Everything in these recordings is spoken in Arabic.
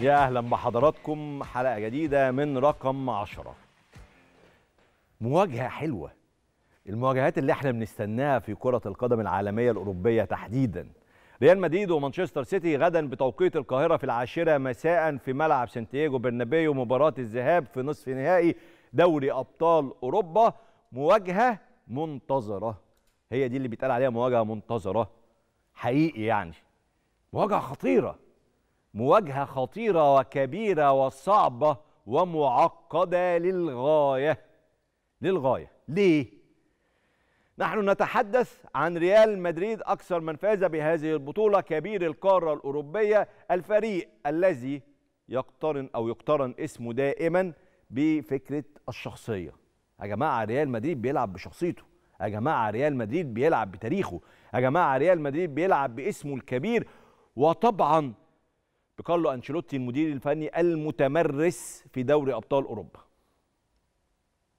يا أهلا بحضراتكم حلقة جديدة من رقم عشرة مواجهة حلوة المواجهات اللي احنا بنستناها في كرة القدم العالمية الأوروبية تحديدا ريال مدريد ومانشستر سيتي غدا بتوقيت القاهرة في العاشرة مساء في ملعب سانتياغو برنابيو مباراة الذهاب في نصف نهائي دوري أبطال أوروبا مواجهة منتظرة هي دي اللي بيتقال عليها مواجهة منتظرة حقيقي يعني مواجهة خطيرة مواجهة خطيرة وكبيرة وصعبة ومعقدة للغاية للغاية ليه؟ نحن نتحدث عن ريال مدريد أكثر من فاز بهذه البطولة كبير القارة الأوروبية الفريق الذي يقترن أو يقترن اسمه دائما بفكرة الشخصية يا جماعة ريال مدريد بيلعب بشخصيته يا جماعة ريال مدريد بيلعب بتاريخه يا جماعة ريال مدريد بيلعب باسمه الكبير وطبعا بكارلو أنشيلوتي المدير الفني المتمرس في دوري أبطال أوروبا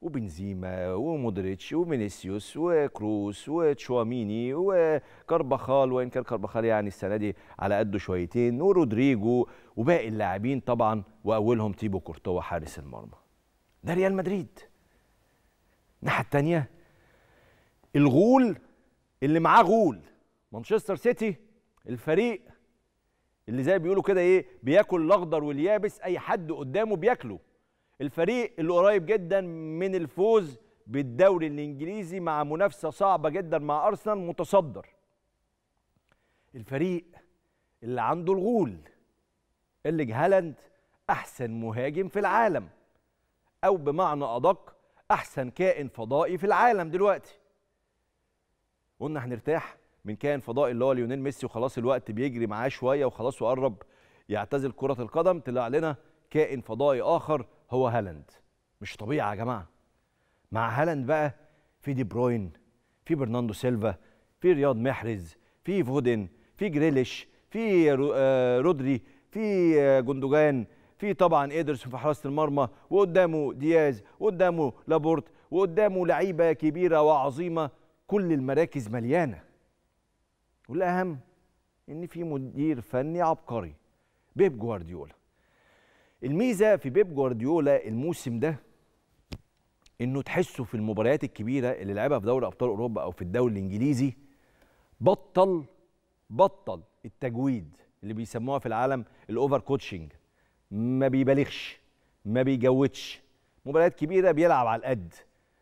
وبنزيما ومودريتش ومينيسيوس وكروس وتشواميني وكربخال وان كان كربخال يعني السنه دي على قده شويتين ورودريجو وباقي اللاعبين طبعا واولهم تيبو كورتوا حارس المرمى ده ريال مدريد الناحيه الثانيه الغول اللي معاه غول مانشستر سيتي الفريق اللي زي بيقولوا كده ايه بياكل الاخضر واليابس اي حد قدامه بياكله الفريق اللي قريب جدا من الفوز بالدوري الانجليزي مع منافسه صعبه جدا مع ارسنال متصدر الفريق اللي عنده الغول اللي هالاند احسن مهاجم في العالم او بمعنى ادق احسن كائن فضائي في العالم دلوقتي قلنا هنرتاح من كائن فضائي اللي هو ليونيل ميسي وخلاص الوقت بيجري معاه شويه وخلاص وقرب يعتزل كره القدم طلع لنا كائن فضائي اخر هو هالاند مش طبيعي يا جماعه مع هالاند بقى في دي بروين في برناندو سيلفا في رياض محرز في فودن في جريليش في آه، رودري في آه، جندوجان في طبعا ايدرسون في حراسه المرمى وقدامه دياز وقدامه لابورت وقدامه لعيبه كبيره وعظيمه كل المراكز مليانه والاهم ان في مدير فني عبقري بيب جوارديولا الميزه في بيب جوارديولا الموسم ده انه تحسه في المباريات الكبيره اللي لعبها في دوري ابطال اوروبا او في الدوري الانجليزي بطل بطل التجويد اللي بيسموها في العالم الاوفر كوتشنج ما بيبالغش ما بيجودش مباريات كبيره بيلعب على القد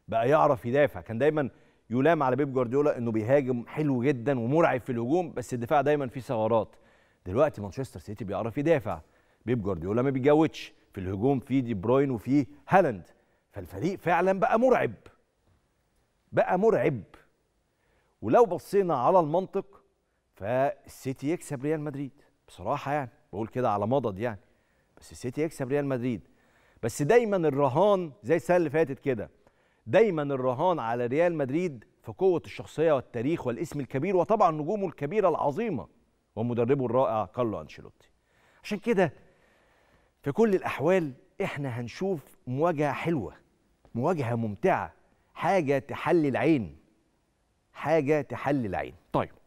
بقى يعرف يدافع كان دايما يلام على بيب جوارديولا انه بيهاجم حلو جدا ومرعب في الهجوم بس الدفاع دايما فيه ثغرات دلوقتي مانشستر سيتي بيعرف يدافع بيب جوارديولا ما بيجودش في الهجوم في دي بروين وفيه هالاند فالفريق فعلا بقى مرعب بقى مرعب ولو بصينا على المنطق فالسيتي يكسب ريال مدريد بصراحه يعني بقول كده على مضض يعني بس السيتي يكسب ريال مدريد بس دايما الرهان زي السنه اللي فاتت كده دايما الرهان على ريال مدريد في قوه الشخصيه والتاريخ والاسم الكبير وطبعا نجومه الكبيره العظيمه ومدربه الرائع كارلو انشيلوتي عشان كده في كل الاحوال احنا هنشوف مواجهه حلوه مواجهه ممتعه حاجه تحلي العين حاجه تحلي العين طيب